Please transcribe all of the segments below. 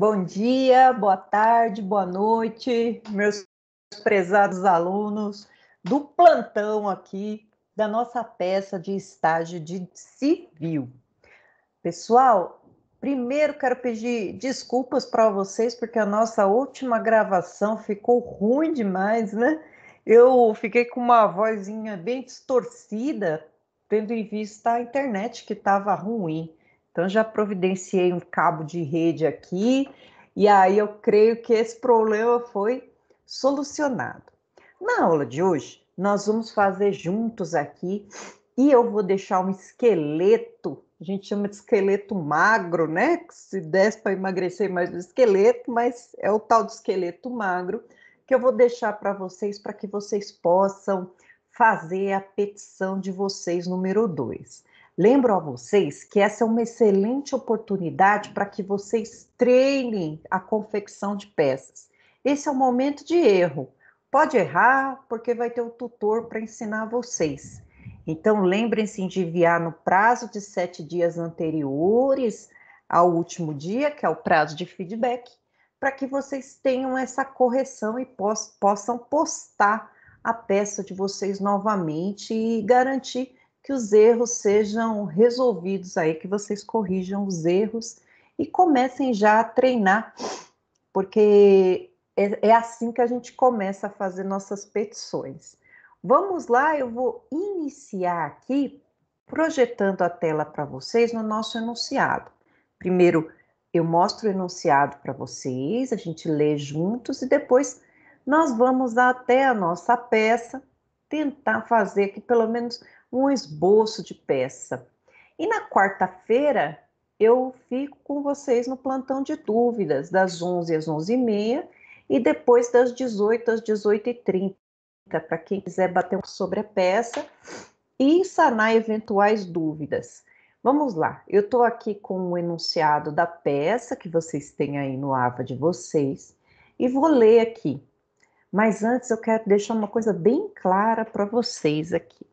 Bom dia, boa tarde, boa noite, meus prezados alunos do plantão aqui da nossa peça de estágio de civil. Pessoal, primeiro quero pedir desculpas para vocês porque a nossa última gravação ficou ruim demais, né? Eu fiquei com uma vozinha bem distorcida, tendo em vista a internet que estava ruim. Então já providenciei um cabo de rede aqui, e aí eu creio que esse problema foi solucionado. Na aula de hoje, nós vamos fazer juntos aqui e eu vou deixar um esqueleto, a gente chama de esqueleto magro, né? Que se desse para emagrecer mais o esqueleto, mas é o tal do esqueleto magro que eu vou deixar para vocês para que vocês possam fazer a petição de vocês número 2. Lembro a vocês que essa é uma excelente oportunidade para que vocês treinem a confecção de peças. Esse é o momento de erro. Pode errar, porque vai ter o um tutor para ensinar vocês. Então, lembrem-se de enviar no prazo de sete dias anteriores ao último dia, que é o prazo de feedback, para que vocês tenham essa correção e possam postar a peça de vocês novamente e garantir que os erros sejam resolvidos aí, que vocês corrijam os erros e comecem já a treinar, porque é, é assim que a gente começa a fazer nossas petições. Vamos lá, eu vou iniciar aqui projetando a tela para vocês no nosso enunciado. Primeiro, eu mostro o enunciado para vocês, a gente lê juntos e depois nós vamos até a nossa peça tentar fazer que pelo menos um esboço de peça. E na quarta-feira eu fico com vocês no plantão de dúvidas, das 11 às 11h30 e depois das 18 às 18h30, para quem quiser bater sobre a peça e sanar eventuais dúvidas. Vamos lá, eu estou aqui com o enunciado da peça que vocês têm aí no AVA de vocês e vou ler aqui. Mas antes eu quero deixar uma coisa bem clara para vocês aqui.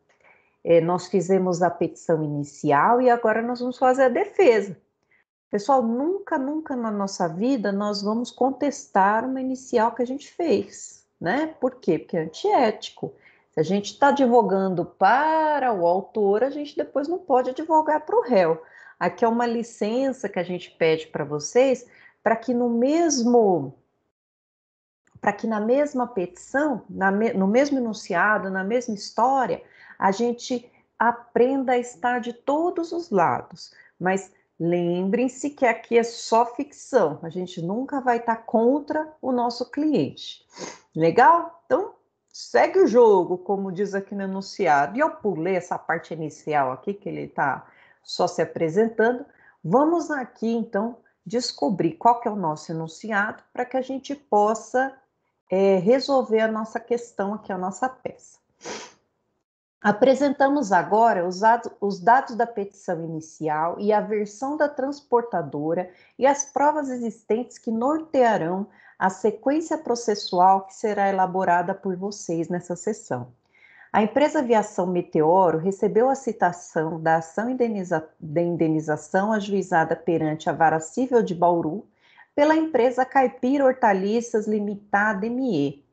Eh, nós fizemos a petição inicial e agora nós vamos fazer a defesa. Pessoal, nunca, nunca na nossa vida nós vamos contestar uma inicial que a gente fez, né? Por quê? Porque é antiético. Se a gente está advogando para o autor, a gente depois não pode advogar para o réu. Aqui é uma licença que a gente pede para vocês para que no mesmo para que na mesma petição, na me, no mesmo enunciado, na mesma história, a gente aprenda a estar de todos os lados, mas lembrem-se que aqui é só ficção, a gente nunca vai estar tá contra o nosso cliente. Legal? Então, segue o jogo, como diz aqui no enunciado. E eu pulei essa parte inicial aqui que ele está só se apresentando. Vamos aqui então descobrir qual que é o nosso enunciado para que a gente possa é, resolver a nossa questão aqui, a nossa peça. Apresentamos agora os, os dados da petição inicial e a versão da transportadora e as provas existentes que nortearão a sequência processual que será elaborada por vocês nessa sessão. A empresa Aviação Meteoro recebeu a citação da ação indeniza de indenização ajuizada perante a Vara Cível de Bauru pela empresa Caipira Hortaliças Limitada ME,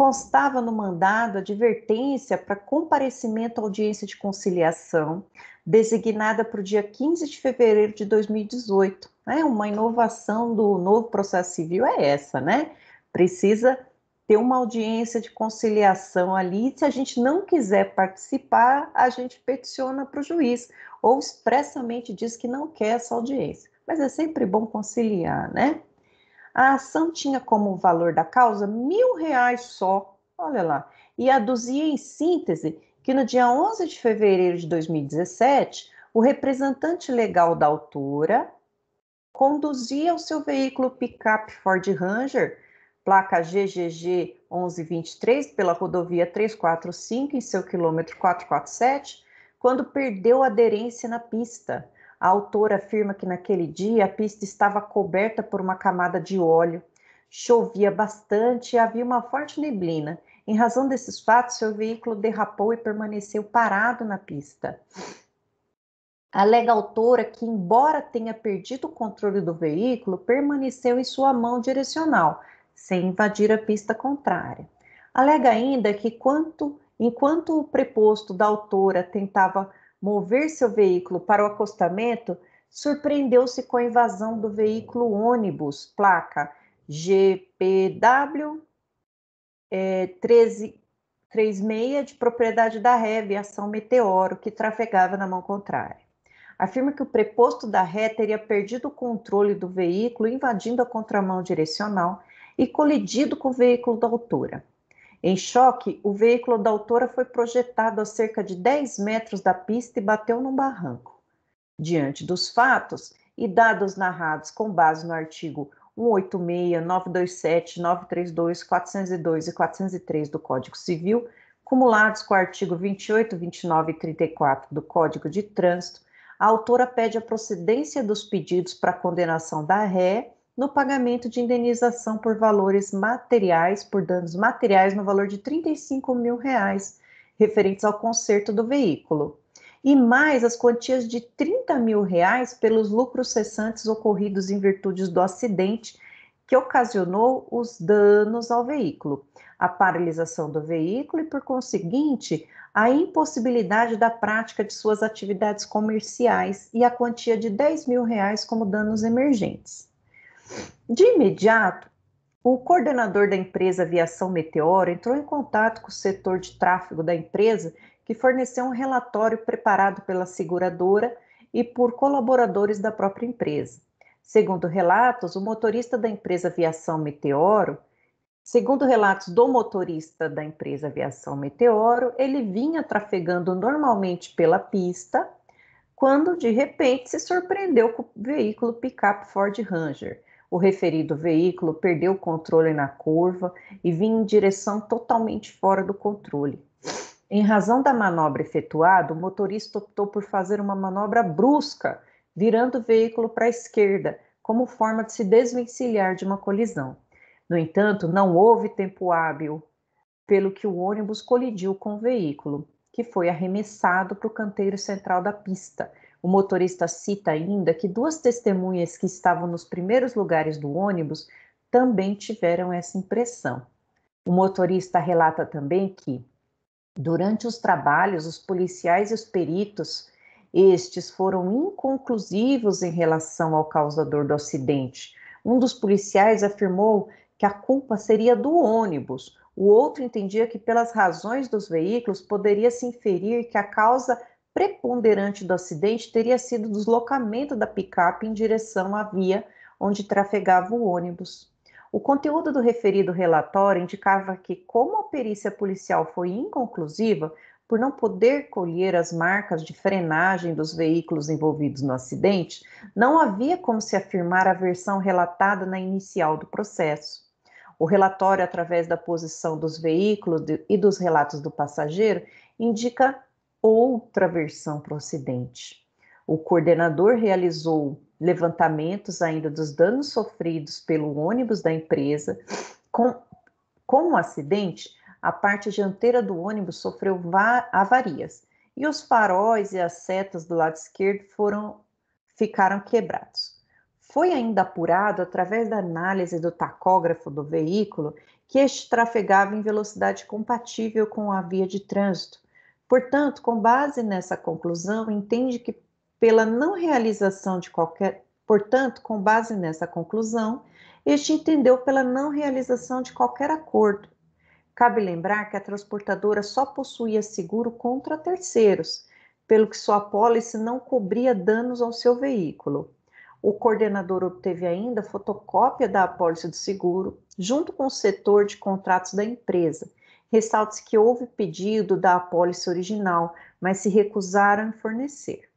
constava no mandado advertência para comparecimento à audiência de conciliação, designada para o dia 15 de fevereiro de 2018. Né? Uma inovação do novo processo civil é essa, né? Precisa ter uma audiência de conciliação ali. Se a gente não quiser participar, a gente peticiona para o juiz ou expressamente diz que não quer essa audiência. Mas é sempre bom conciliar, né? A ação tinha como valor da causa mil reais só, olha lá, e aduzia em síntese que no dia 11 de fevereiro de 2017, o representante legal da autora conduzia o seu veículo picape Ford Ranger, placa GGG 1123, pela rodovia 345, em seu quilômetro 447, quando perdeu aderência na pista. A autora afirma que naquele dia a pista estava coberta por uma camada de óleo, chovia bastante e havia uma forte neblina. Em razão desses fatos, seu veículo derrapou e permaneceu parado na pista. Alega a autora que, embora tenha perdido o controle do veículo, permaneceu em sua mão direcional, sem invadir a pista contrária. Alega ainda que, quanto, enquanto o preposto da autora tentava mover seu veículo para o acostamento, surpreendeu-se com a invasão do veículo ônibus, placa GPW é, de propriedade da ré Aviação Meteoro, que trafegava na mão contrária. Afirma que o preposto da ré teria perdido o controle do veículo, invadindo a contramão direcional e colidido com o veículo da altura. Em choque, o veículo da autora foi projetado a cerca de 10 metros da pista e bateu num barranco. Diante dos fatos e dados narrados com base no artigo 186, 927, 932, 402 e 403 do Código Civil, cumulados com o artigo 28, 29 e 34 do Código de Trânsito, a autora pede a procedência dos pedidos para condenação da ré no pagamento de indenização por valores materiais, por danos materiais, no valor de 35 mil reais, referentes ao conserto do veículo, e mais as quantias de 30 mil reais pelos lucros cessantes ocorridos em virtude do acidente que ocasionou os danos ao veículo, a paralisação do veículo e, por conseguinte, a impossibilidade da prática de suas atividades comerciais e a quantia de 10 mil reais como danos emergentes. De imediato, o coordenador da empresa Aviação Meteoro entrou em contato com o setor de tráfego da empresa, que forneceu um relatório preparado pela seguradora e por colaboradores da própria empresa. Segundo relatos, o motorista da empresa Aviação Meteoro, segundo relatos do motorista da empresa Aviação Meteoro, ele vinha trafegando normalmente pela pista, quando de repente se surpreendeu com o veículo picape Ford Ranger o referido veículo perdeu o controle na curva e vinha em direção totalmente fora do controle. Em razão da manobra efetuada, o motorista optou por fazer uma manobra brusca, virando o veículo para a esquerda, como forma de se desvencilhar de uma colisão. No entanto, não houve tempo hábil, pelo que o ônibus colidiu com o veículo, que foi arremessado para o canteiro central da pista, o motorista cita ainda que duas testemunhas que estavam nos primeiros lugares do ônibus também tiveram essa impressão. O motorista relata também que, durante os trabalhos, os policiais e os peritos, estes foram inconclusivos em relação ao causador do acidente. Um dos policiais afirmou que a culpa seria do ônibus, o outro entendia que, pelas razões dos veículos, poderia se inferir que a causa preponderante do acidente teria sido o deslocamento da picape em direção à via onde trafegava o ônibus. O conteúdo do referido relatório indicava que, como a perícia policial foi inconclusiva, por não poder colher as marcas de frenagem dos veículos envolvidos no acidente, não havia como se afirmar a versão relatada na inicial do processo. O relatório, através da posição dos veículos e dos relatos do passageiro, indica outra versão para o acidente. O coordenador realizou levantamentos ainda dos danos sofridos pelo ônibus da empresa. Com, com o acidente, a parte dianteira do ônibus sofreu avarias e os faróis e as setas do lado esquerdo foram ficaram quebrados. Foi ainda apurado através da análise do tacógrafo do veículo que este trafegava em velocidade compatível com a via de trânsito Portanto, com base nessa conclusão, entende que pela não realização de qualquer, portanto, com base nessa conclusão, este entendeu pela não realização de qualquer acordo. Cabe lembrar que a transportadora só possuía seguro contra terceiros, pelo que sua apólice não cobria danos ao seu veículo. O coordenador obteve ainda fotocópia da apólice do seguro, junto com o setor de contratos da empresa, ressalta-se que houve pedido da apólice original, mas se recusaram a fornecer.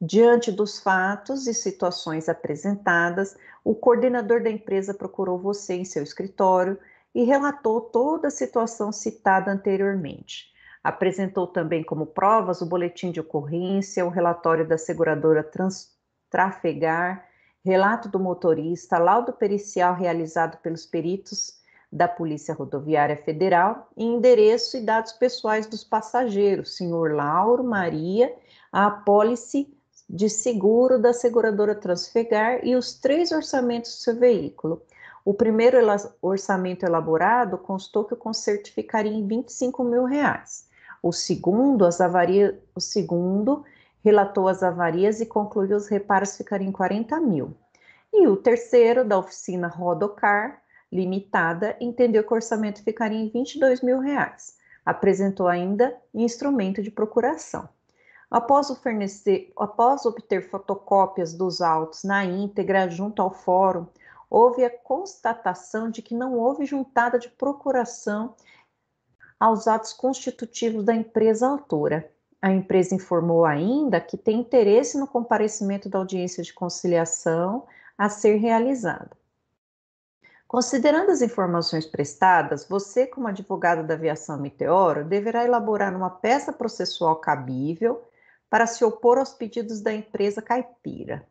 Diante dos fatos e situações apresentadas, o coordenador da empresa procurou você em seu escritório e relatou toda a situação citada anteriormente. Apresentou também como provas o boletim de ocorrência, o relatório da seguradora trans, Trafegar, relato do motorista, laudo pericial realizado pelos peritos da Polícia Rodoviária Federal e endereço e dados pessoais dos passageiros, senhor Lauro Maria, a apólice de seguro da seguradora Transfegar e os três orçamentos do seu veículo. O primeiro orçamento elaborado constou que o conserto ficaria em 25 mil reais. O segundo, as avarias, o segundo relatou as avarias e concluiu os reparos ficariam em 40 mil. E o terceiro, da oficina Rodocar, limitada, entendeu que o orçamento ficaria em 22 mil reais. Apresentou ainda instrumento de procuração. Após, fornecer, após obter fotocópias dos autos na íntegra junto ao fórum, houve a constatação de que não houve juntada de procuração aos atos constitutivos da empresa autora. A empresa informou ainda que tem interesse no comparecimento da audiência de conciliação a ser realizada. Considerando as informações prestadas, você, como advogado da aviação Meteoro, deverá elaborar uma peça processual cabível para se opor aos pedidos da empresa caipira.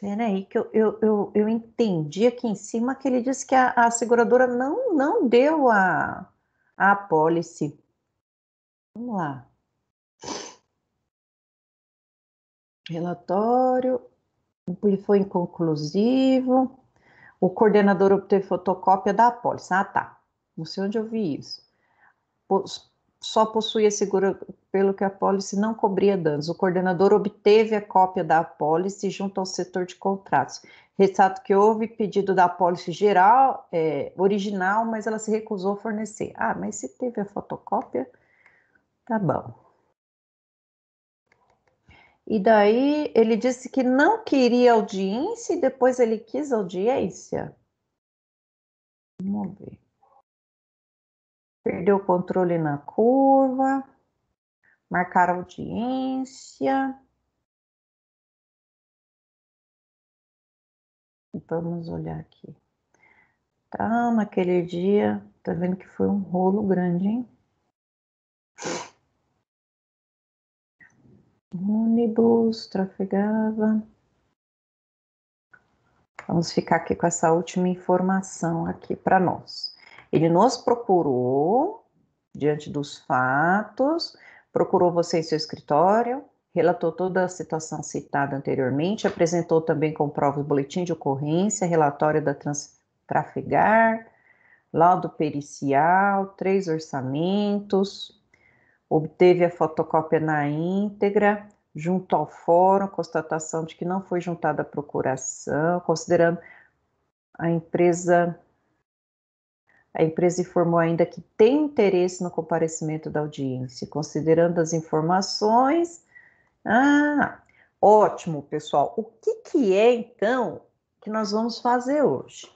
Peraí, que eu, eu, eu, eu entendi aqui em cima que ele disse que a, a seguradora não, não deu a, a apólice. Vamos lá. Relatório Ele foi inconclusivo. O coordenador obteve fotocópia da apólice. Ah, tá. Não sei onde eu vi isso. Só possuía seguro pelo que a apólice não cobria danos. O coordenador obteve a cópia da apólice junto ao setor de contratos. Ressalto que houve pedido da apólice geral, é, original, mas ela se recusou a fornecer. Ah, mas se teve a fotocópia, tá bom. E daí ele disse que não queria audiência e depois ele quis audiência. Vamos ver. Perdeu o controle na curva. Marcar audiência. Vamos olhar aqui. Tá, naquele dia, tá vendo que foi um rolo grande, hein? ônibus trafegava. Vamos ficar aqui com essa última informação aqui para nós. Ele nos procurou diante dos fatos, procurou você em seu escritório, relatou toda a situação citada anteriormente, apresentou também com provas boletim de ocorrência, relatório da trans trafegar, laudo pericial, três orçamentos, obteve a fotocópia na íntegra, junto ao fórum, constatação de que não foi juntada a procuração, considerando a empresa. A empresa informou ainda que tem interesse no comparecimento da audiência, considerando as informações. Ah, ótimo, pessoal. O que, que é então que nós vamos fazer hoje?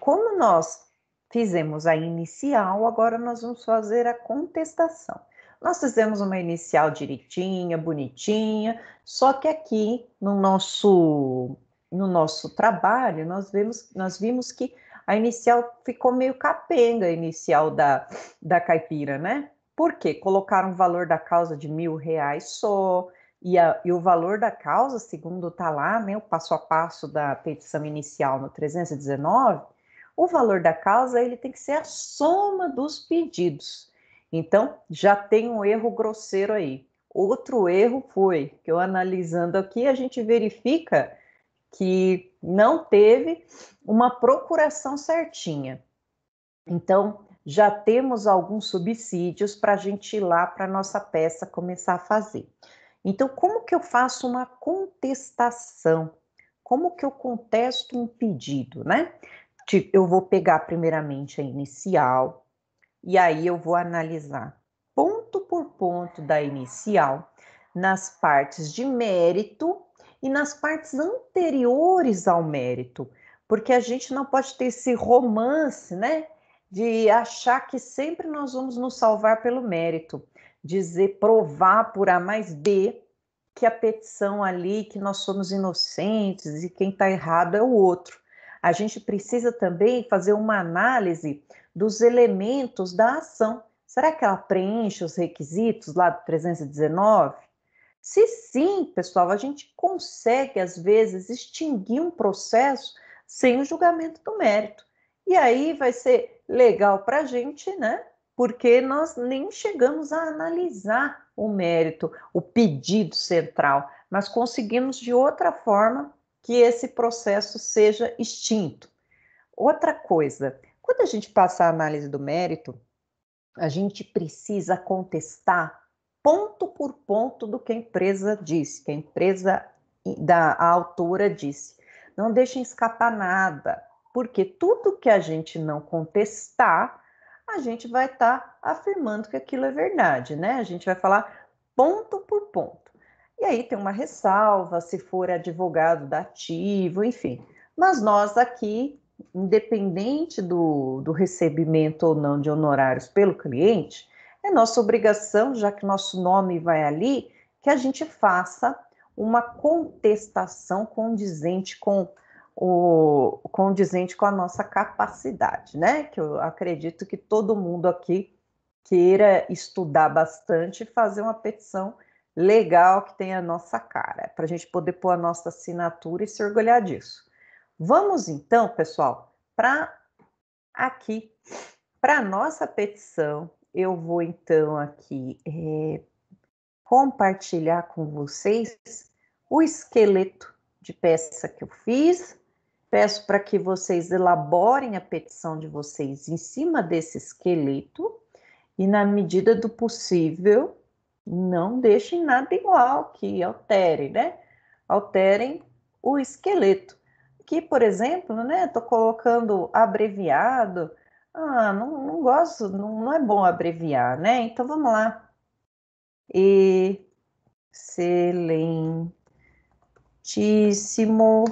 Como nós fizemos a inicial, agora nós vamos fazer a contestação. Nós fizemos uma inicial direitinha, bonitinha, só que aqui no nosso no nosso trabalho, nós vemos nós vimos que a inicial ficou meio capenga, a inicial da, da caipira, né? Por quê? Colocaram o valor da causa de mil reais só, e, a, e o valor da causa, segundo está lá, né, o passo a passo da petição inicial no 319, o valor da causa ele tem que ser a soma dos pedidos. Então, já tem um erro grosseiro aí. Outro erro foi que eu analisando aqui, a gente verifica que não teve uma procuração certinha. Então, já temos alguns subsídios para a gente ir lá para a nossa peça começar a fazer. Então, como que eu faço uma contestação? Como que eu contesto um pedido, né? Tipo, eu vou pegar primeiramente a inicial, e aí eu vou analisar ponto por ponto da inicial, nas partes de mérito e nas partes anteriores ao mérito, porque a gente não pode ter esse romance, né? De achar que sempre nós vamos nos salvar pelo mérito, dizer provar por A mais B que a petição ali, que nós somos inocentes e quem está errado é o outro a gente precisa também fazer uma análise dos elementos da ação. Será que ela preenche os requisitos lá do 319? Se sim, pessoal, a gente consegue, às vezes, extinguir um processo sem o julgamento do mérito. E aí vai ser legal para a gente, né? Porque nós nem chegamos a analisar o mérito, o pedido central, mas conseguimos de outra forma que esse processo seja extinto. Outra coisa, quando a gente passa a análise do mérito, a gente precisa contestar ponto por ponto do que a empresa disse, que a empresa da a autora disse. Não deixem escapar nada, porque tudo que a gente não contestar, a gente vai estar tá afirmando que aquilo é verdade, né? A gente vai falar ponto por ponto. E aí tem uma ressalva se for advogado da ativo, enfim. Mas nós aqui, independente do, do recebimento ou não de honorários pelo cliente, é nossa obrigação, já que nosso nome vai ali, que a gente faça uma contestação condizente com o condizente com a nossa capacidade, né? Que eu acredito que todo mundo aqui queira estudar bastante e fazer uma petição legal que tem a nossa cara, é para a gente poder pôr a nossa assinatura e se orgulhar disso. Vamos então, pessoal, para aqui, para nossa petição, eu vou então aqui é, compartilhar com vocês o esqueleto de peça que eu fiz. Peço para que vocês elaborem a petição de vocês em cima desse esqueleto e, na medida do possível, não deixem nada igual, que alterem, né? Alterem o esqueleto. Aqui, por exemplo, né, tô colocando abreviado. Ah, não, não gosto, não, não é bom abreviar, né? Então vamos lá. Excelentíssimo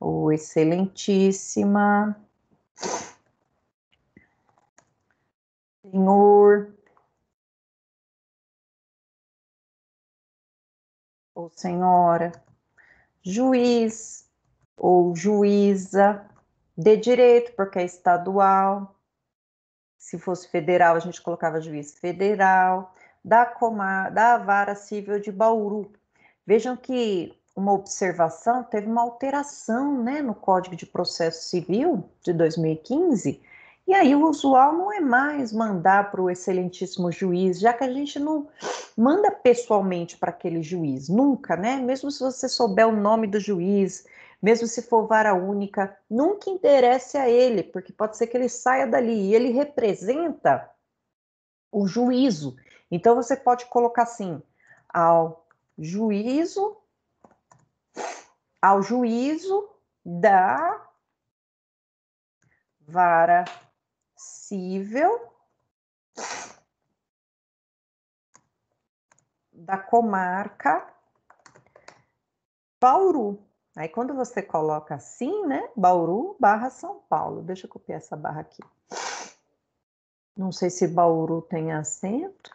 ou excelentíssima. Senhor ou senhora, juiz ou juíza de direito, porque é estadual. Se fosse federal, a gente colocava juiz federal, da, Comar, da vara civil de Bauru. Vejam que uma observação teve uma alteração né, no Código de Processo Civil de 2015 e aí o usual não é mais mandar para o excelentíssimo juiz, já que a gente não manda pessoalmente para aquele juiz, nunca, né? Mesmo se você souber o nome do juiz, mesmo se for vara única, nunca interessa a ele, porque pode ser que ele saia dali e ele representa o juízo. Então você pode colocar assim, ao juízo ao juízo da vara possível da comarca Bauru. Aí quando você coloca assim, né? Bauru barra São Paulo. Deixa eu copiar essa barra aqui. Não sei se Bauru tem acento.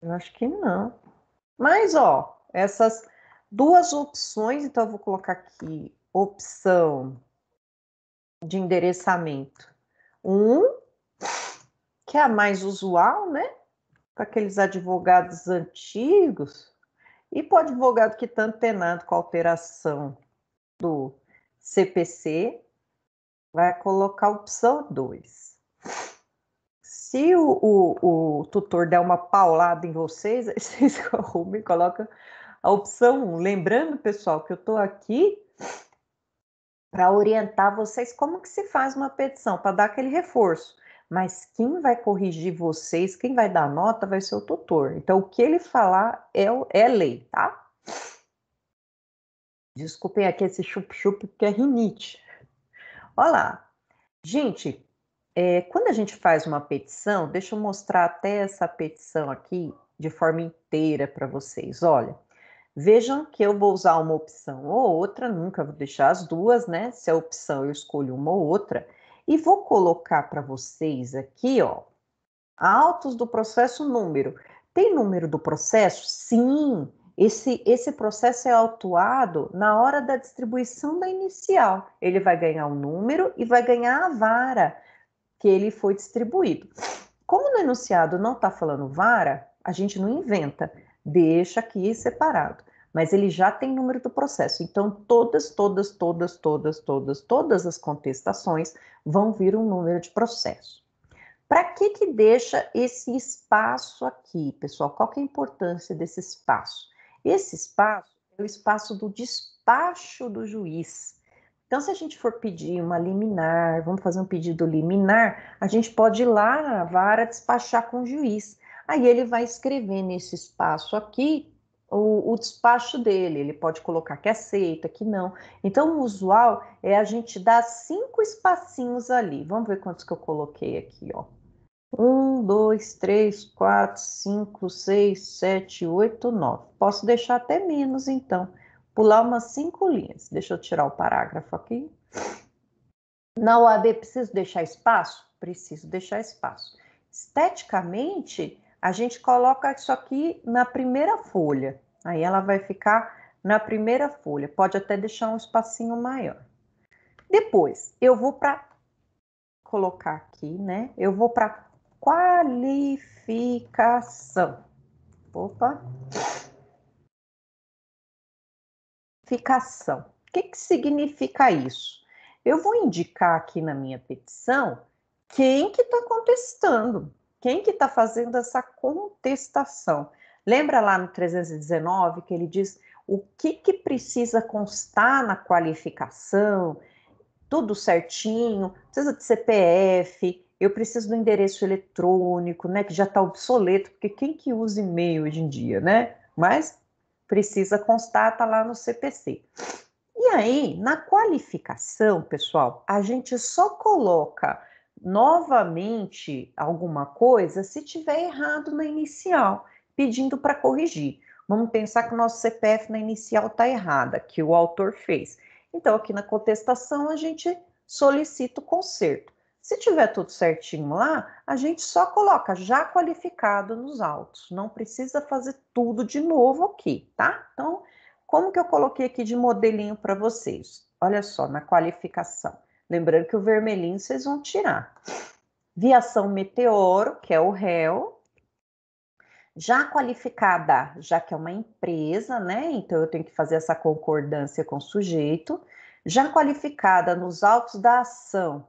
Eu acho que não. Mas, ó, essas duas opções, então eu vou colocar aqui opção de endereçamento. Um, que é a mais usual, né? para aqueles advogados antigos, e para o advogado que está antenado com a alteração do CPC, vai colocar a opção 2. Se o, o, o, tutor der uma paulada em vocês, vocês arrumam e colocam a opção 1. Um. Lembrando, pessoal, que eu estou aqui para orientar vocês como que se faz uma petição, para dar aquele reforço. Mas quem vai corrigir vocês, quem vai dar nota, vai ser o tutor. Então, o que ele falar é, é lei, tá? Desculpem aqui esse chup-chup, porque é rinite. Olá, gente, é, quando a gente faz uma petição, deixa eu mostrar até essa petição aqui de forma inteira para vocês. Olha, Vejam que eu vou usar uma opção ou outra, nunca vou deixar as duas, né? Se é opção, eu escolho uma ou outra. E vou colocar para vocês aqui, ó, autos do processo número. Tem número do processo? Sim, esse, esse processo é autuado na hora da distribuição da inicial. Ele vai ganhar o um número e vai ganhar a vara que ele foi distribuído. Como no enunciado não está falando vara, a gente não inventa, deixa aqui separado mas ele já tem número do processo. Então, todas, todas, todas, todas, todas, todas as contestações vão vir um número de processo. Para que que deixa esse espaço aqui, pessoal? Qual que é a importância desse espaço? Esse espaço é o espaço do despacho do juiz. Então, se a gente for pedir uma liminar, vamos fazer um pedido liminar, a gente pode ir lá na vara despachar com o juiz. Aí ele vai escrever nesse espaço aqui o, o, despacho dele. Ele pode colocar que aceita, que não. Então, o usual é a gente dar cinco espacinhos ali. Vamos ver quantos que eu coloquei aqui, ó. Um, dois, três, quatro, cinco, seis, sete, oito, nove. Posso deixar até menos, então. Pular umas cinco linhas. Deixa eu tirar o parágrafo aqui. Na OAB, preciso deixar espaço? Preciso deixar espaço. Esteticamente, a gente coloca isso aqui na primeira folha. Aí ela vai ficar na primeira folha, pode até deixar um espacinho maior. Depois, eu vou para colocar aqui, né? Eu vou para qualificação. Opa. Qualificação. O que, que significa isso? Eu vou indicar aqui na minha petição quem que está contestando, quem que está fazendo essa contestação. Lembra lá no 319 que ele diz o que, que precisa constar na qualificação, tudo certinho, precisa de CPF, eu preciso do endereço eletrônico, né, que já está obsoleto, porque quem que usa e-mail hoje em dia, né? Mas precisa constar, está lá no CPC. E aí, na qualificação, pessoal, a gente só coloca novamente alguma coisa se tiver errado na inicial pedindo para corrigir. Vamos pensar que o nosso CPF na inicial está errada, que o autor fez. Então, aqui na contestação, a gente solicita o conserto. Se tiver tudo certinho lá, a gente só coloca já qualificado nos autos. Não precisa fazer tudo de novo aqui, tá? Então, como que eu coloquei aqui de modelinho para vocês? Olha só, na qualificação. Lembrando que o vermelhinho vocês vão tirar. Viação meteoro, que é o réu, já qualificada, já que é uma empresa, né? Então eu tenho que fazer essa concordância com o sujeito, já qualificada nos autos da ação,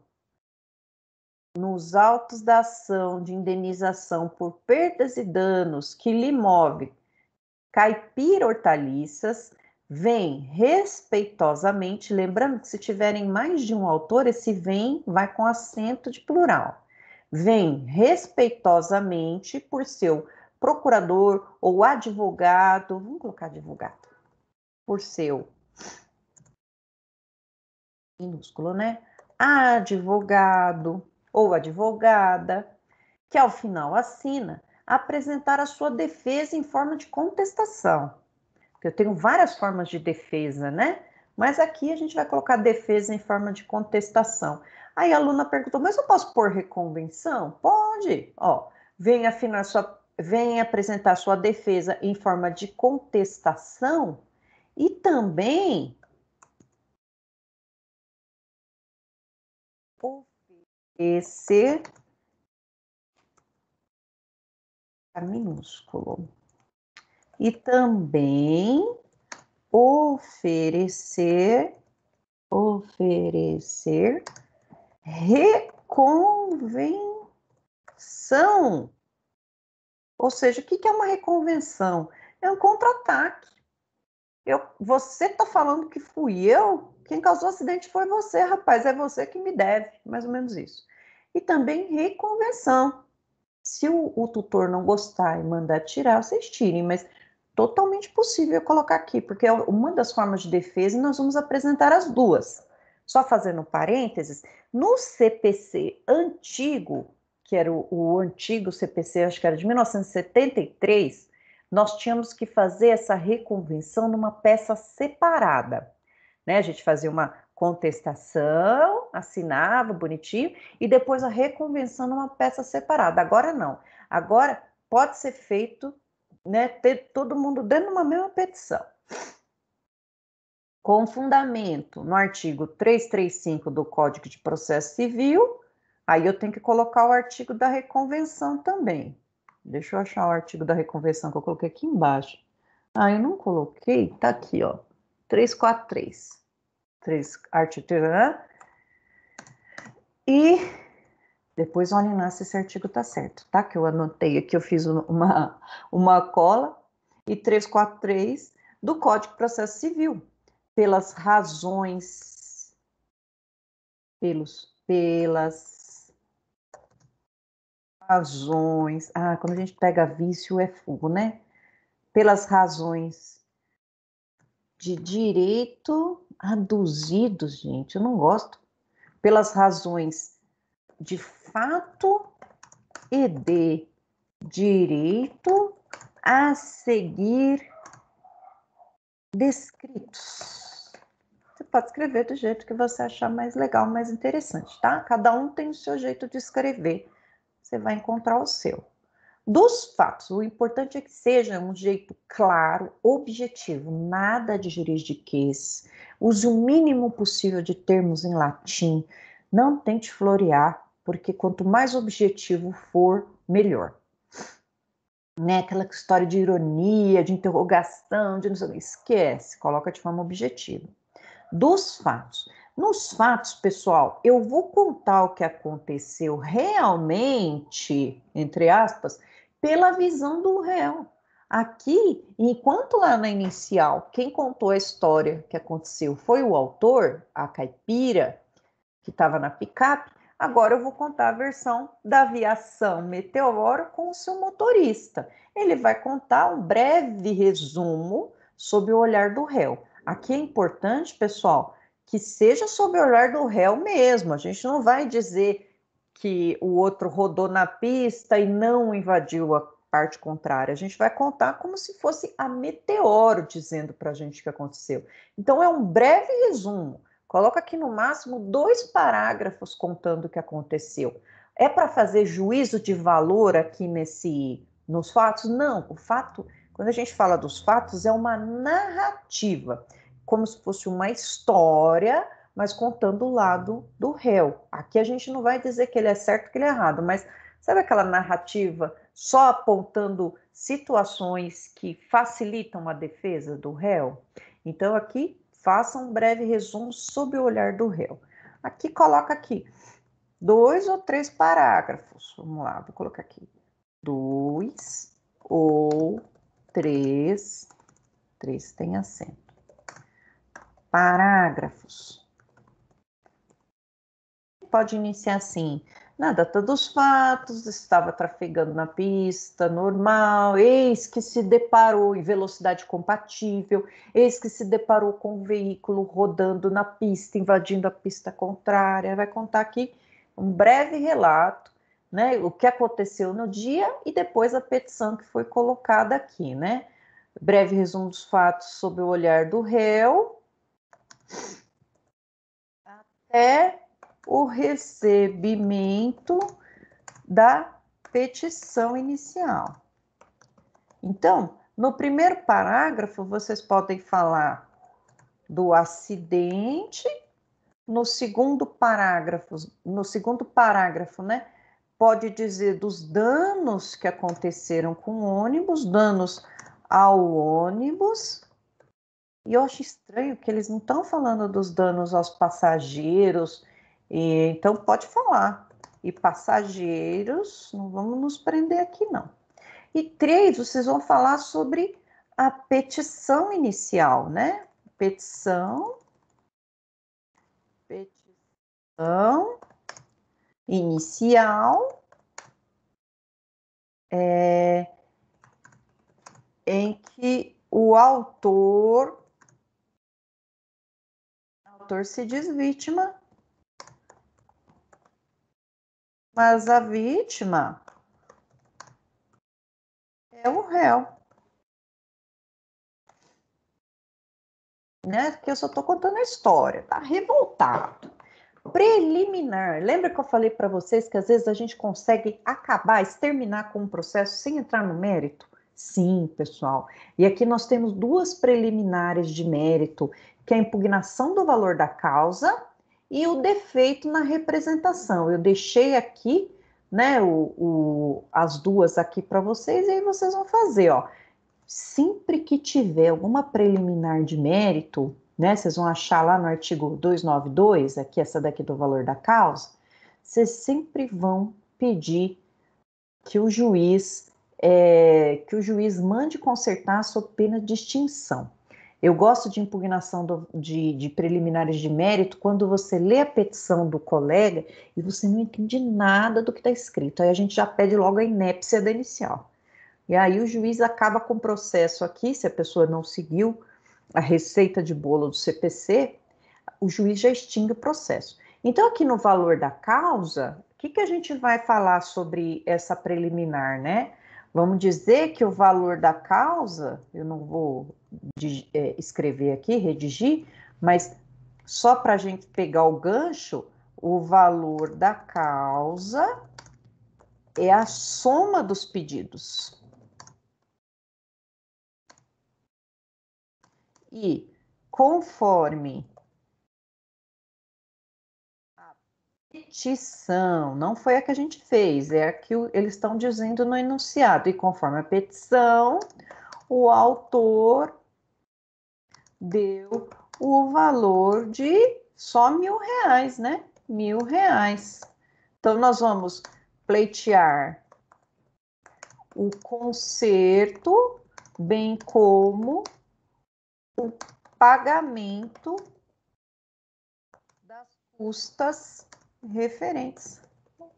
nos autos da ação de indenização por perdas e danos que lhe move caipira hortaliças, vem respeitosamente, lembrando que se tiverem mais de um autor, esse vem vai com acento de plural. Vem respeitosamente por seu procurador ou advogado, vamos colocar advogado, por seu minúsculo, né? Advogado ou advogada, que ao final assina, apresentar a sua defesa em forma de contestação. Eu tenho várias formas de defesa, né? Mas aqui a gente vai colocar defesa em forma de contestação. Aí a aluna perguntou: Mas eu posso pôr reconvenção? Pode. Ó, vem afinar sua vem apresentar sua defesa em forma de contestação e também oferecer a minúsculo e também oferecer oferecer reconvenção ou seja, o que é uma reconvenção? É um contra-ataque. Eu, você está falando que fui eu? Quem causou o acidente foi você, rapaz. É você que me deve, mais ou menos isso. E também reconvenção. Se o, o tutor não gostar e mandar tirar, vocês tirem, mas totalmente possível colocar aqui, porque é uma das formas de defesa e nós vamos apresentar as duas. Só fazendo parênteses, no CPC antigo, que era o, o antigo CPC, acho que era de 1973, nós tínhamos que fazer essa reconvenção numa peça separada. Né? A gente fazia uma contestação, assinava bonitinho, e depois a reconvenção numa peça separada. Agora não. Agora pode ser feito, né, ter todo mundo dentro de uma mesma petição. Com fundamento no artigo 335 do Código de Processo Civil, Aí eu tenho que colocar o artigo da reconvenção também. Deixa eu achar o artigo da reconvenção que eu coloquei aqui embaixo. Ah, eu não coloquei, tá aqui, ó. 343. 3, artigo. E depois olhem lá se esse artigo tá certo, tá? Que eu anotei aqui, eu fiz uma, uma cola. E 343 do Código de Processo Civil. Pelas razões. Pelos, pelas razões. Ah, quando a gente pega vício é fogo, né? Pelas razões de direito aduzidos, gente, eu não gosto. Pelas razões de fato e de direito a seguir descritos. Você pode escrever do jeito que você achar mais legal, mais interessante, tá? Cada um tem o seu jeito de escrever você vai encontrar o seu. Dos fatos, o importante é que seja um jeito claro, objetivo, nada de juridiquês. Use o mínimo possível de termos em latim. Não tente florear, porque quanto mais objetivo for, melhor. Né? Aquela história de ironia, de interrogação, de não sei, esquece, coloca de forma objetiva. Dos fatos, nos fatos, pessoal, eu vou contar o que aconteceu realmente, entre aspas, pela visão do réu. Aqui, enquanto lá na inicial, quem contou a história que aconteceu foi o autor, a caipira, que estava na picape, agora eu vou contar a versão da aviação meteoro com o seu motorista. Ele vai contar um breve resumo sob o olhar do réu. Aqui é importante, pessoal, que seja sob o olhar do réu mesmo. A gente não vai dizer que o outro rodou na pista e não invadiu a parte contrária. A gente vai contar como se fosse a meteoro dizendo para a gente o que aconteceu. Então é um breve resumo. Coloca aqui no máximo dois parágrafos contando o que aconteceu. É para fazer juízo de valor aqui nesse nos fatos? Não, o fato, quando a gente fala dos fatos, é uma narrativa como se fosse uma história, mas contando o lado do réu. Aqui a gente não vai dizer que ele é certo, que ele é errado, mas sabe aquela narrativa só apontando situações que facilitam a defesa do réu? Então aqui faça um breve resumo sob o olhar do réu. Aqui coloca aqui dois ou três parágrafos. Vamos lá, vou colocar aqui dois ou três, três tem acento parágrafos. Pode iniciar assim: na data dos fatos, estava trafegando na pista normal, eis que se deparou em velocidade compatível, eis que se deparou com o um veículo rodando na pista, invadindo a pista contrária. Vai contar aqui um breve relato, né? O que aconteceu no dia e depois a petição que foi colocada aqui, né? Breve resumo dos fatos sob o olhar do réu, até o recebimento da petição inicial. Então, no primeiro parágrafo, vocês podem falar do acidente. No segundo parágrafo, no segundo parágrafo, né, pode dizer dos danos que aconteceram com o ônibus, danos ao ônibus, e eu acho estranho que eles não estão falando dos danos aos passageiros, e, então pode falar. E passageiros, não vamos nos prender aqui, não. E três, vocês vão falar sobre a petição inicial, né? Petição. Petição inicial. É, em que o autor autor se diz vítima, mas a vítima é o réu. Né? Porque eu só estou contando a história, tá revoltado. Preliminar. Lembra que eu falei para vocês que às vezes a gente consegue acabar, exterminar com um processo sem entrar no mérito? Sim, pessoal. E aqui nós temos duas preliminares de mérito que é a impugnação do valor da causa e o defeito na representação. Eu deixei aqui, né, o, o as duas aqui para vocês e aí vocês vão fazer, ó. Sempre que tiver alguma preliminar de mérito, né, vocês vão achar lá no artigo 292, aqui essa daqui do valor da causa, vocês sempre vão pedir que o juiz é, que o juiz mande consertar a sua pena de extinção. Eu gosto de impugnação do, de, de, preliminares de mérito quando você lê a petição do colega e você não entende nada do que está escrito. Aí a gente já pede logo a inépcia da inicial. E aí o juiz acaba com o processo aqui, se a pessoa não seguiu a receita de bolo do CPC, o juiz já extingue o processo. Então, aqui no valor da causa, o que, que a gente vai falar sobre essa preliminar, né? Vamos dizer que o valor da causa, eu não vou é, escrever aqui, redigir, mas só para a gente pegar o gancho, o valor da causa é a soma dos pedidos. E conforme petição, não foi a que a gente fez, é a que eles estão dizendo no enunciado. E conforme a petição, o autor deu o valor de só mil reais, né? Mil reais. Então, nós vamos pleitear o conserto, bem como o pagamento das custas referentes.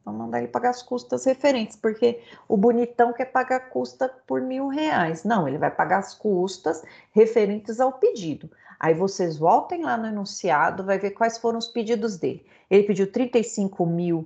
Vamos mandar ele pagar as custas referentes, porque o bonitão quer pagar custa por mil reais. Não, ele vai pagar as custas referentes ao pedido. Aí vocês voltem lá no enunciado, vai ver quais foram os pedidos dele. Ele pediu 35 mil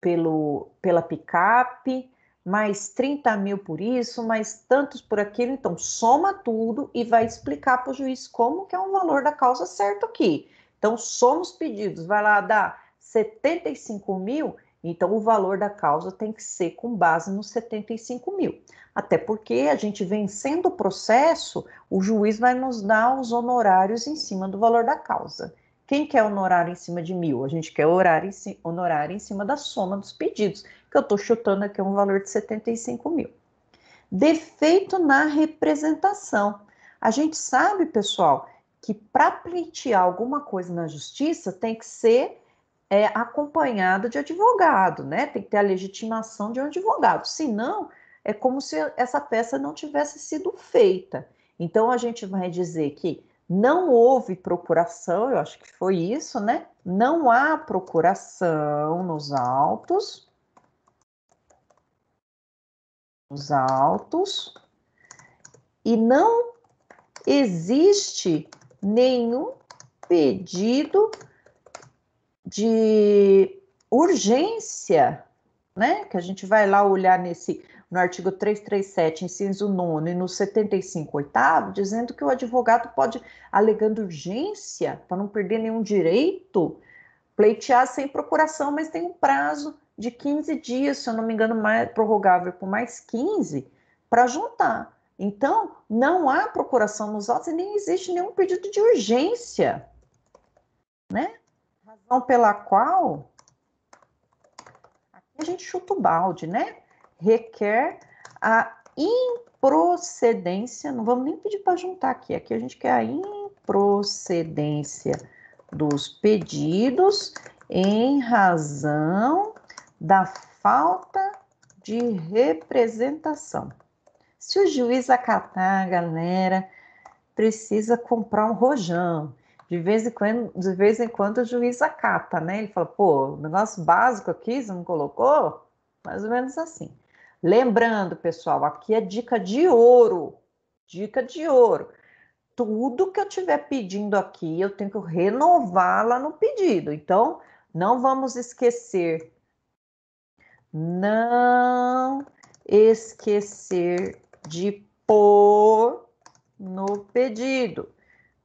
pelo, pela picape, mais 30 mil por isso, mais tantos por aquilo. Então, soma tudo e vai explicar para o juiz como que é o valor da causa certo aqui. Então, os pedidos. Vai lá dar 75 mil, então o valor da causa tem que ser com base nos 75 mil. Até porque a gente vencendo o processo, o juiz vai nos dar os honorários em cima do valor da causa. Quem quer honorário em cima de mil? A gente quer honorário em, cima, honorário em cima da soma dos pedidos, que eu estou chutando aqui um valor de 75 mil. Defeito na representação. A gente sabe, pessoal, que para pleitear alguma coisa na justiça tem que ser é, acompanhada de advogado, né? Tem que ter a legitimação de um advogado. Senão, é como se essa peça não tivesse sido feita. Então, a gente vai dizer que não houve procuração, eu acho que foi isso, né? Não há procuração nos autos. Nos autos. E não existe nenhum pedido de urgência, né? Que a gente vai lá olhar nesse no artigo 337, inciso 9 e no 75 oitavo, dizendo que o advogado pode, alegando urgência, para não perder nenhum direito, pleitear sem procuração, mas tem um prazo de 15 dias, se eu não me engano, mais, prorrogável por mais 15, para juntar. Então, não há procuração nos autos e nem existe nenhum pedido de urgência, né? Então, pela qual aqui a gente chuta o balde, né? Requer a improcedência, não vamos nem pedir para juntar aqui, aqui a gente quer a improcedência dos pedidos em razão da falta de representação. Se o juiz acatar, galera, precisa comprar um rojão, de vez em quando, de vez em quando o juiz acata, né? Ele fala, pô, negócio básico aqui, você não colocou? Mais ou menos assim. Lembrando, pessoal, aqui é dica de ouro. Dica de ouro. Tudo que eu estiver pedindo aqui, eu tenho que renovar lá no pedido. Então, não vamos esquecer. Não esquecer de pôr no pedido.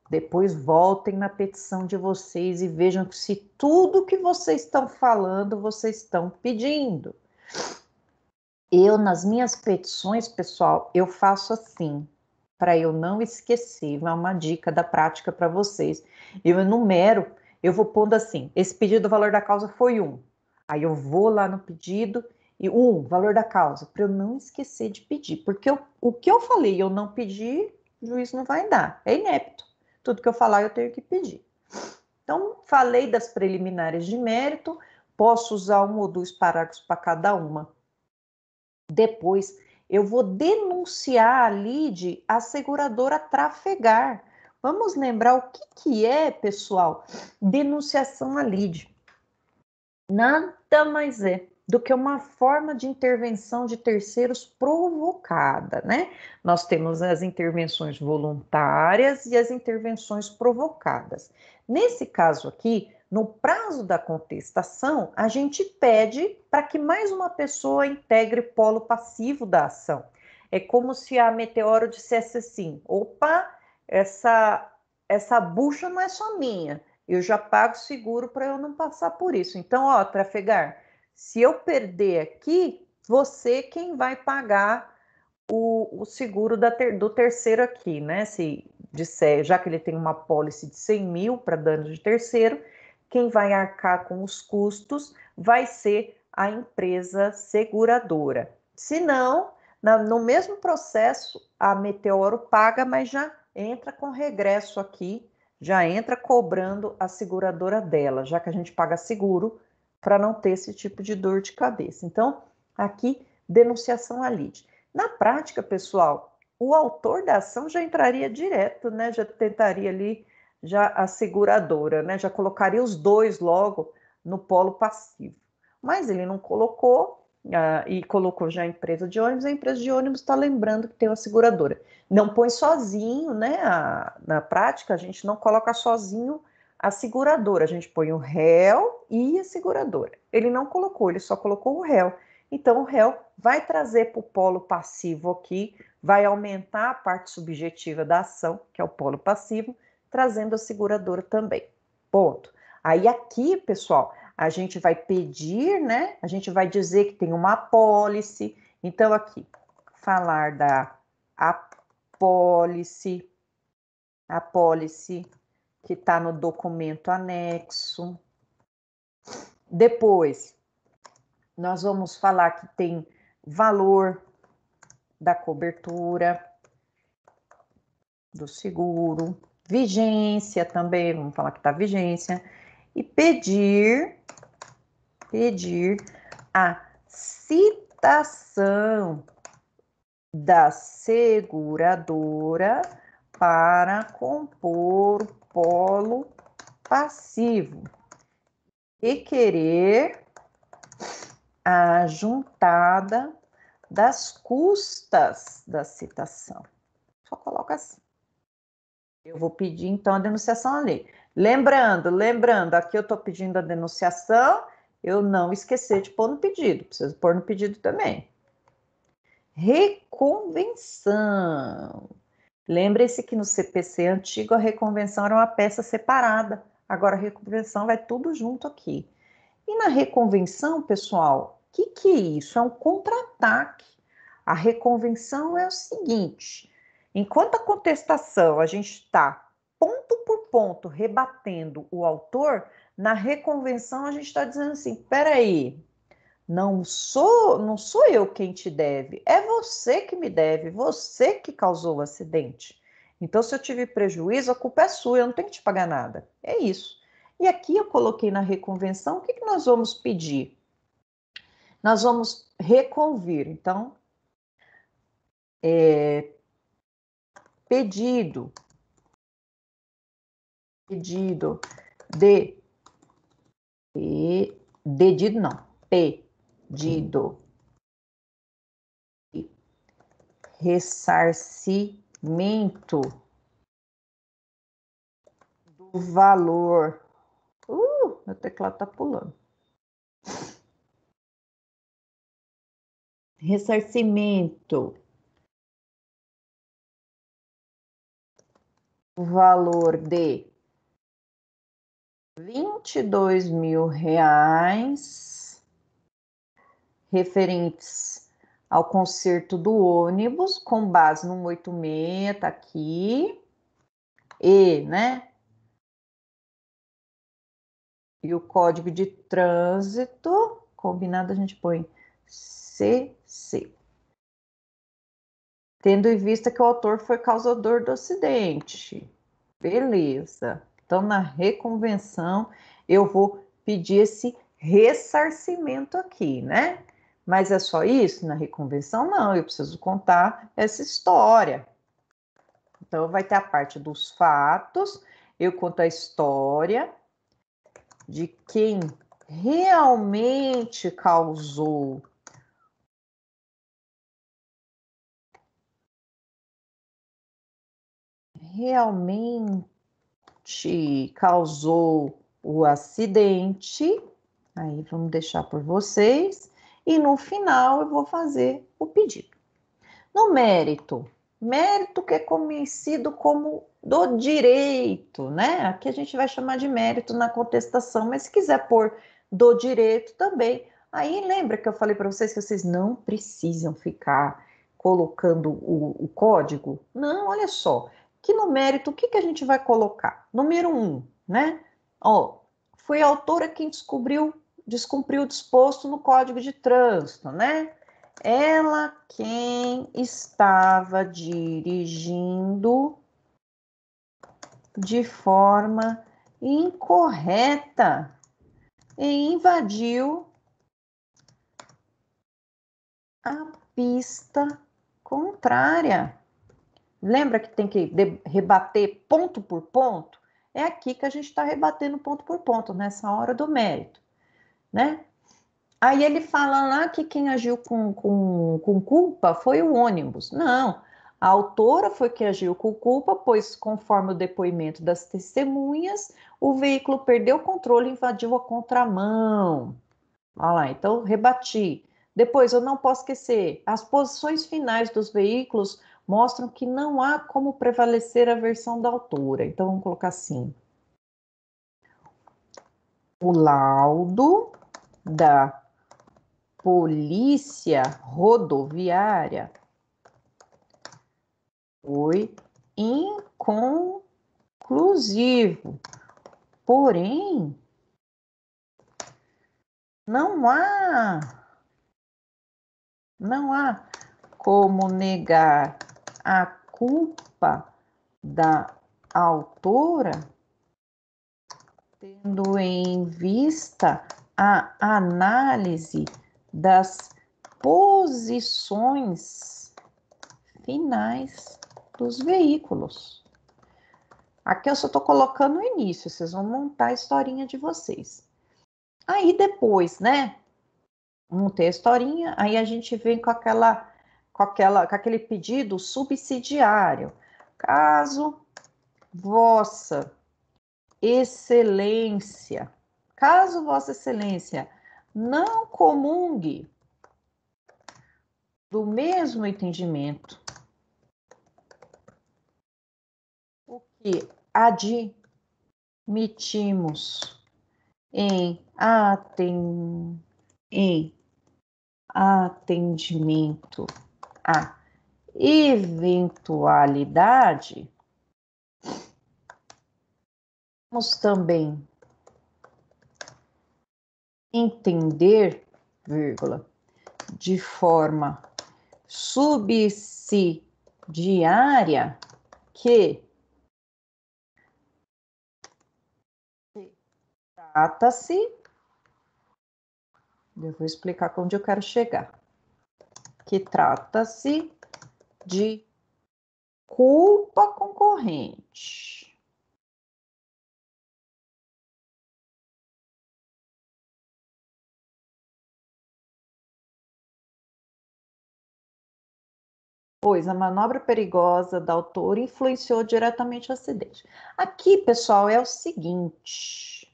Depois voltem na petição de vocês e vejam se tudo que vocês estão falando, vocês estão pedindo. Eu, nas minhas petições, pessoal, eu faço assim, para eu não esquecer, é uma dica da prática para vocês. Eu enumero, eu vou pondo assim: esse pedido do valor da causa foi um. Aí eu vou lá no pedido e um, valor da causa, para eu não esquecer de pedir, porque eu, o que eu falei eu não pedi, o juiz não vai dar, é inepto. Tudo que eu falar eu tenho que pedir. Então, falei das preliminares de mérito, posso usar um ou dois parágrafos para cada uma. Depois, eu vou denunciar a lide a seguradora trafegar. Vamos lembrar o que, que é, pessoal, denunciação à lide. Nada mais é do que uma forma de intervenção de terceiros provocada, né? Nós temos as intervenções voluntárias e as intervenções provocadas. Nesse caso aqui, no prazo da contestação, a gente pede para que mais uma pessoa integre polo passivo da ação. É como se a meteoro dissesse assim: opa, essa, essa bucha não é só minha, eu já pago seguro para eu não passar por isso. Então, ó, trafegar se eu perder aqui, você quem vai pagar o, o seguro ter, do terceiro aqui, né? Se disser, já que ele tem uma pólice de 100 mil para danos de terceiro, quem vai arcar com os custos vai ser a empresa seguradora. Se não, na, no mesmo processo, a Meteoro paga, mas já entra com regresso aqui, já entra cobrando a seguradora dela, já que a gente paga seguro, para não ter esse tipo de dor de cabeça. Então, aqui, denunciação à lide. Na prática, pessoal, o autor da ação já entraria direto, né? Já tentaria ali já a seguradora, né? Já colocaria os dois logo no polo passivo. Mas ele não colocou uh, e colocou já a empresa de ônibus. A empresa de ônibus está lembrando que tem uma seguradora. Não põe sozinho, né? A, na prática, a gente não coloca sozinho a seguradora. A gente põe o réu e a seguradora. Ele não colocou, ele só colocou o réu. Então, o réu vai trazer para o polo passivo aqui, vai aumentar a parte subjetiva da ação, que é o polo passivo, trazendo a seguradora também. Ponto. Aí, aqui, pessoal, a gente vai pedir, né? A gente vai dizer que tem uma apólice. Então, aqui, falar da apólice, apólice que está no documento anexo. Depois, nós vamos falar que tem valor da cobertura, do seguro, vigência também, vamos falar que está vigência, e pedir, pedir a citação da seguradora para compor polo passivo e querer a juntada das custas da citação. Só coloca assim. Eu vou pedir, então, a denunciação ali. Lembrando, lembrando, aqui eu estou pedindo a denunciação, eu não esquecer de pôr no pedido, preciso pôr no pedido também. Reconvenção. Lembre-se que no CPC antigo a reconvenção era uma peça separada, agora a reconvenção vai tudo junto aqui. E na reconvenção, pessoal, o que, que é isso? É um contra-ataque. A reconvenção é o seguinte: enquanto a contestação a gente está ponto por ponto rebatendo o autor, na reconvenção a gente está dizendo assim: peraí, não sou, não sou eu quem te deve, é você que me deve, você que causou o acidente. Então, se eu tive prejuízo, a culpa é sua, eu não tenho que te pagar nada. É isso. E aqui eu coloquei na reconvenção, o que, que nós vamos pedir? Nós vamos reconvir. Então, é, pedido, pedido de, de, não, P, concedido uhum. ressarcimento do valor. Uh, meu teclado tá pulando. Ressarcimento. valor de vinte e dois mil reais referentes ao conserto do ônibus, com base no 186, tá aqui, e, né? E o código de trânsito, combinado a gente põe CC. Tendo em vista que o autor foi causador do acidente. Beleza. Então, na reconvenção, eu vou pedir esse ressarcimento aqui, né? Mas é só isso? Na reconvenção, não, eu preciso contar essa história. Então, vai ter a parte dos fatos, eu conto a história de quem realmente causou realmente causou o acidente. Aí vamos deixar por vocês e no final eu vou fazer o pedido. No mérito, mérito que é conhecido como do direito, né? Aqui a gente vai chamar de mérito na contestação, mas se quiser pôr do direito também. Aí lembra que eu falei para vocês que vocês não precisam ficar colocando o, o, código? Não, olha só. Que no mérito, o que, que a gente vai colocar? Número um, né? Ó, foi a autora quem descobriu descumpriu o disposto no Código de Trânsito, né? Ela quem estava dirigindo de forma incorreta e invadiu a pista contrária. Lembra que tem que rebater ponto por ponto? É aqui que a gente está rebatendo ponto por ponto, nessa hora do mérito né? Aí ele fala lá que quem agiu com, com, com culpa foi o ônibus. Não, a autora foi que agiu com culpa, pois, conforme o depoimento das testemunhas, o veículo perdeu o controle e invadiu a contramão. Olha lá, então rebati. Depois, eu não posso esquecer, as posições finais dos veículos mostram que não há como prevalecer a versão da autora. Então, vamos colocar assim. O laudo da Polícia Rodoviária foi inconclusivo. Porém, não há não há como negar a culpa da autora, tendo em vista a análise das posições finais dos veículos. Aqui eu só estou colocando o início, vocês vão montar a historinha de vocês. Aí depois, né? Montei a historinha, aí a gente vem com aquela, com aquela, com aquele pedido subsidiário. Caso vossa excelência Caso Vossa Excelência não comungue do mesmo entendimento, o que admitimos em, aten em atendimento a eventualidade, vamos também entender, vírgula, de forma subsidiária que trata-se. Eu vou explicar onde eu quero chegar. Que trata-se de culpa concorrente. pois a manobra perigosa da autora influenciou diretamente o acidente. Aqui, pessoal, é o seguinte.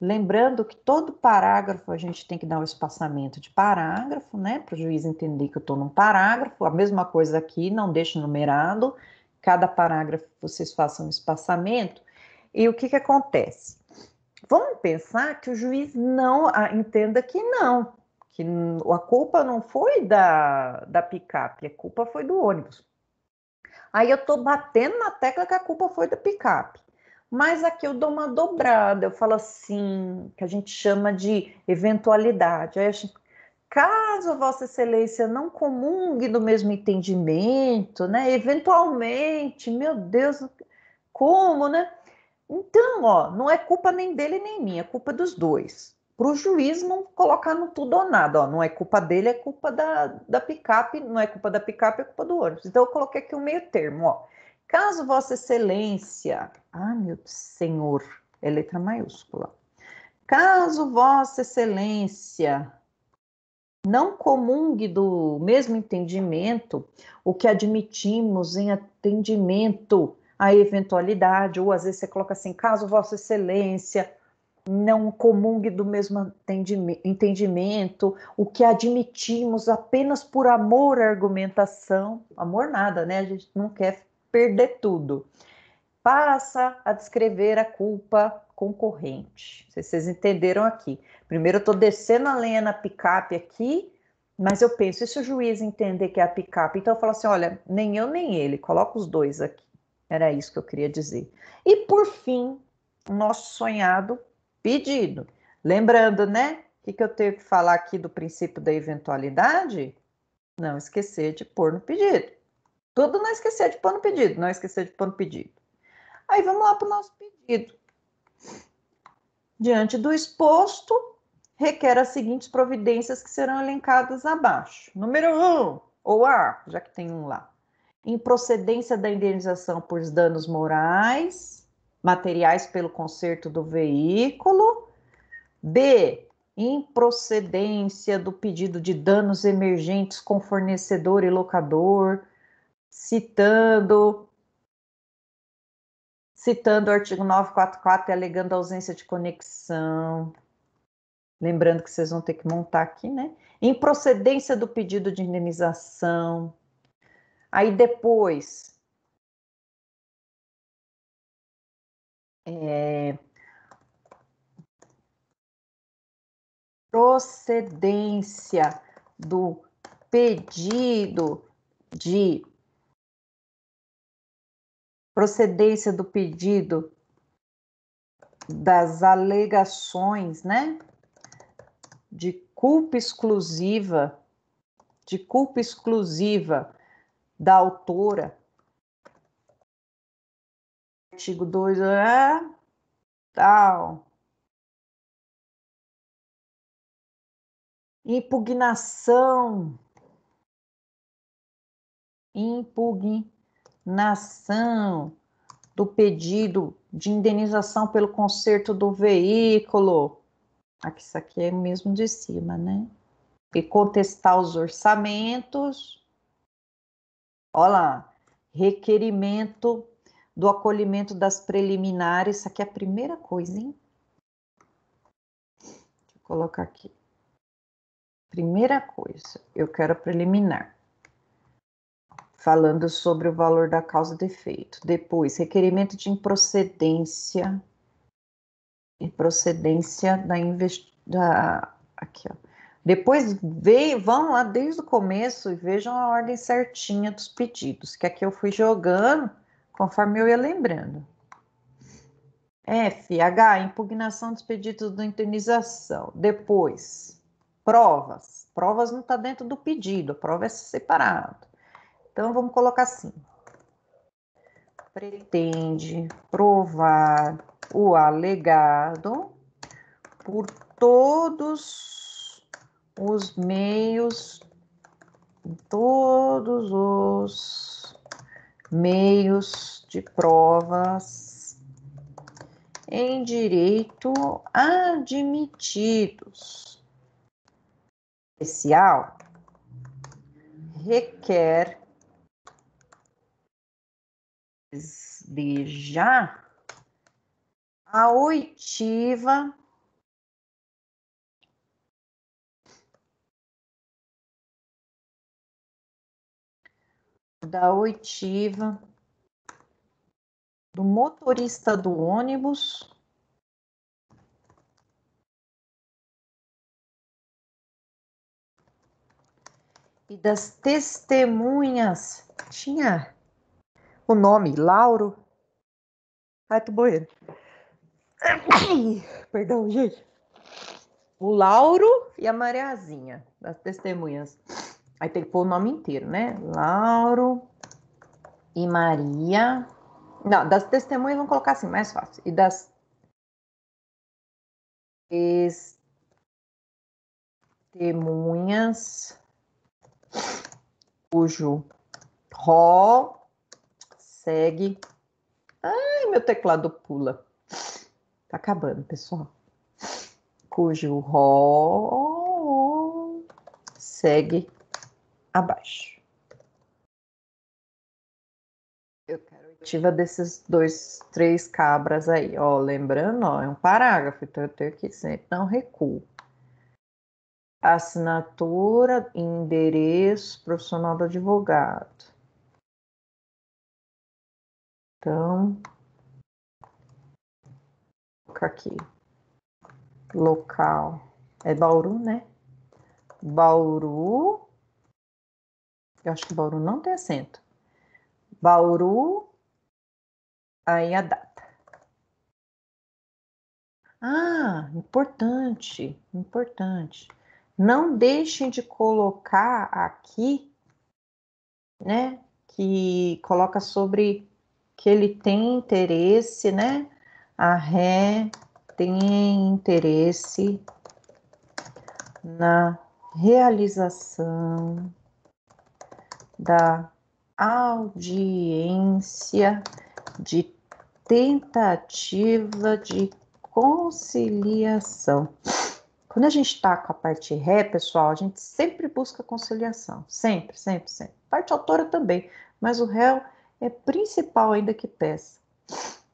Lembrando que todo parágrafo a gente tem que dar um espaçamento de parágrafo, né? Para o juiz entender que eu estou num parágrafo. A mesma coisa aqui, não deixe numerado. Cada parágrafo vocês façam um espaçamento. E o que, que acontece? Vamos pensar que o juiz não ah, entenda que não, que a culpa não foi da, da picape, a culpa foi do ônibus. Aí eu tô batendo na tecla que a culpa foi da picape. Mas aqui eu dou uma dobrada, eu falo assim, que a gente chama de eventualidade. Aí caso Vossa Excelência não comungue do mesmo entendimento, né? Eventualmente, meu Deus, como, né? Então, ó, não é culpa nem dele nem minha, é culpa dos dois para o juiz não colocar no tudo ou nada. Ó, não é culpa dele, é culpa da, da picape, não é culpa da picape, é culpa do ônibus. Então, eu coloquei aqui o um meio termo. Ó. Caso Vossa Excelência, ah, meu senhor, é letra maiúscula. Caso Vossa Excelência não comungue do mesmo entendimento o que admitimos em atendimento à eventualidade, ou às vezes você coloca assim, caso Vossa Excelência não comungue do mesmo entendimento, o que admitimos apenas por amor à argumentação, amor nada, né? A gente não quer perder tudo. Passa a descrever a culpa concorrente. vocês entenderam aqui. Primeiro eu estou descendo a lenha na picape aqui, mas eu penso, e se o juiz entender que é a picape? Então eu falo assim, olha, nem eu nem ele, coloca os dois aqui. Era isso que eu queria dizer. E por fim, nosso sonhado pedido. Lembrando, né? O que, que eu tenho que falar aqui do princípio da eventualidade? Não esquecer de pôr no pedido. Tudo não esquecer de pôr no pedido, não esquecer de pôr no pedido. Aí vamos lá para o nosso pedido. Diante do exposto, requer as seguintes providências que serão elencadas abaixo. Número 1, um, ou A, já que tem um lá. Em procedência da indenização por danos morais, materiais pelo conserto do veículo. B, improcedência do pedido de danos emergentes com fornecedor e locador, citando citando o artigo 944 e alegando ausência de conexão. Lembrando que vocês vão ter que montar aqui, né? Improcedência do pedido de indenização. Aí depois, é, procedência do pedido de procedência do pedido das alegações, né? De culpa exclusiva, de culpa exclusiva da autora artigo 2, é, tal. Impugnação. Impugnação do pedido de indenização pelo conserto do veículo. Aqui, ah, isso aqui é mesmo de cima, né? E contestar os orçamentos. Olha lá, requerimento do acolhimento das preliminares. Isso aqui é a primeira coisa, hein? Deixa eu colocar aqui. Primeira coisa, eu quero preliminar. Falando sobre o valor da causa defeito. Depois, requerimento de improcedência. Improcedência da investigação. Aqui, ó. Depois veio, vão lá desde o começo e vejam a ordem certinha dos pedidos, que aqui eu fui jogando conforme eu ia lembrando. F, H, impugnação dos pedidos de internização. Depois, provas. Provas não está dentro do pedido, a prova é separado. Então, vamos colocar assim. Pretende provar o alegado por todos os meios, todos os meios de provas em direito admitidos especial requer de já a oitiva da oitiva, do motorista do ônibus. E das testemunhas. Tinha o nome Lauro. Ai, tô morrendo. Perdão, gente. O Lauro e a Mariazinha, das testemunhas. Aí tem que pôr o nome inteiro, né? Lauro e Maria. Não, das testemunhas vamos colocar assim, mais fácil. E das testemunhas cujo rol segue. Ai, meu teclado pula. Tá acabando, pessoal. Cujo rol segue abaixo. Eu quero ativa desses dois, três cabras aí, ó. Lembrando, ó, é um parágrafo, então eu tenho que sempre dar um recuo. Assinatura, endereço profissional do advogado. Então, colocar aqui. Local. É Bauru, né? Bauru eu acho que Bauru não tem acento. Bauru, aí a data. Ah, importante, importante. Não deixem de colocar aqui, né, que coloca sobre que ele tem interesse, né? A ré tem interesse na realização da audiência de tentativa de conciliação. Quando a gente está com a parte ré, pessoal, a gente sempre busca conciliação, sempre, sempre, sempre. Parte autora também, mas o réu é principal ainda que peça.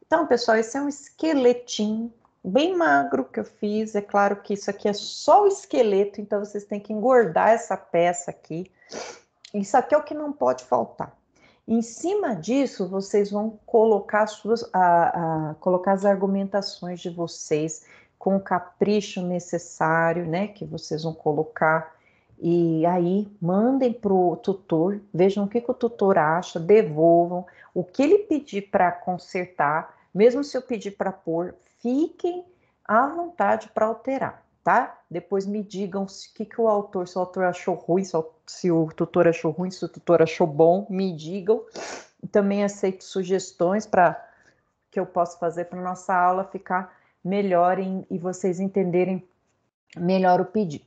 Então, pessoal, esse é um esqueletinho bem magro que eu fiz. É claro que isso aqui é só o esqueleto, então vocês têm que engordar essa peça aqui isso aqui é o que não pode faltar. Em cima disso, vocês vão colocar, suas, a, a, colocar as argumentações de vocês com o capricho necessário, né? Que vocês vão colocar. E aí, mandem para o tutor, vejam o que, que o tutor acha, devolvam. O que ele pedir para consertar, mesmo se eu pedir para pôr, fiquem à vontade para alterar tá? Depois me digam o que, que o autor, se o autor achou ruim, se o tutor achou ruim, se o tutor achou bom, me digam. Também aceito sugestões para que eu possa fazer para nossa aula ficar melhor em, e vocês entenderem melhor o pedido.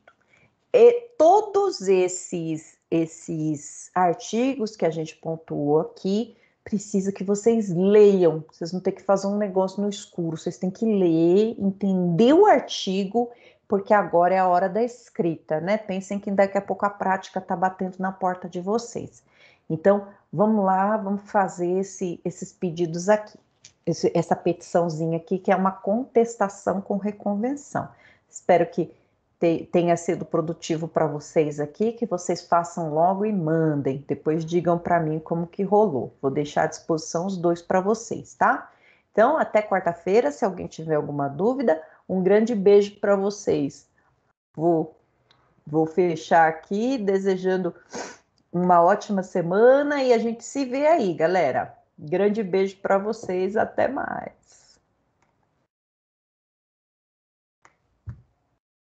E todos esses esses artigos que a gente pontuou aqui, precisa que vocês leiam. Vocês não têm que fazer um negócio no escuro, vocês têm que ler, entender o artigo porque agora é a hora da escrita, né? Pensem que daqui a pouco a prática está batendo na porta de vocês. Então, vamos lá, vamos fazer esse, esses pedidos aqui, esse, essa petiçãozinha aqui, que é uma contestação com reconvenção. Espero que te, tenha sido produtivo para vocês aqui, que vocês façam logo e mandem. Depois digam para mim como que rolou. Vou deixar à disposição os dois para vocês, tá? Então, até quarta-feira, se alguém tiver alguma dúvida, um grande beijo para vocês. Vou, vou fechar aqui, desejando uma ótima semana e a gente se vê aí, galera. Grande beijo para vocês, até mais.